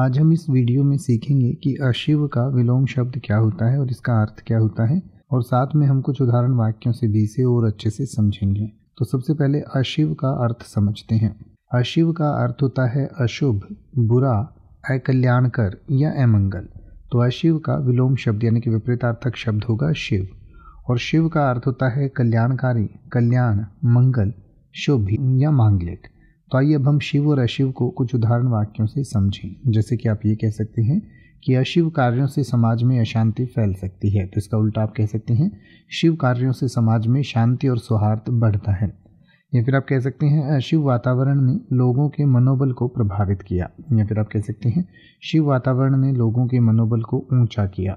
आज हम इस वीडियो में सीखेंगे कि अशिव का विलोम शब्द क्या होता है और इसका अर्थ क्या होता है और साथ में हम कुछ उदाहरण वाक्यों से भी इसे और अच्छे से समझेंगे तो सबसे पहले अशिव का अर्थ समझते हैं अशिव का अर्थ होता है अशुभ बुरा अकल्याणकर या अमंगल तो अशिव का विलोम शब्द यानी कि विपरीतार्थक शब्द होगा शिव और शिव का अर्थ होता है कल्याणकारी कल्याण मंगल शुभ या मांगलिक तो आइए अब हम शिव और अशिव को कुछ उदाहरण वाक्यों से समझें जैसे कि आप ये कह सकते हैं कि अशिव कार्यों से समाज में अशांति फैल सकती है तो इसका उल्टा आप कह सकते हैं शिव कार्यों से समाज में शांति और सौहार्द बढ़ता है या फिर आप कह सकते हैं अशिव वातावरण ने लोगों के मनोबल को प्रभावित किया या फिर आप कह सकते हैं शिव वातावरण ने लोगों के मनोबल को ऊंचा किया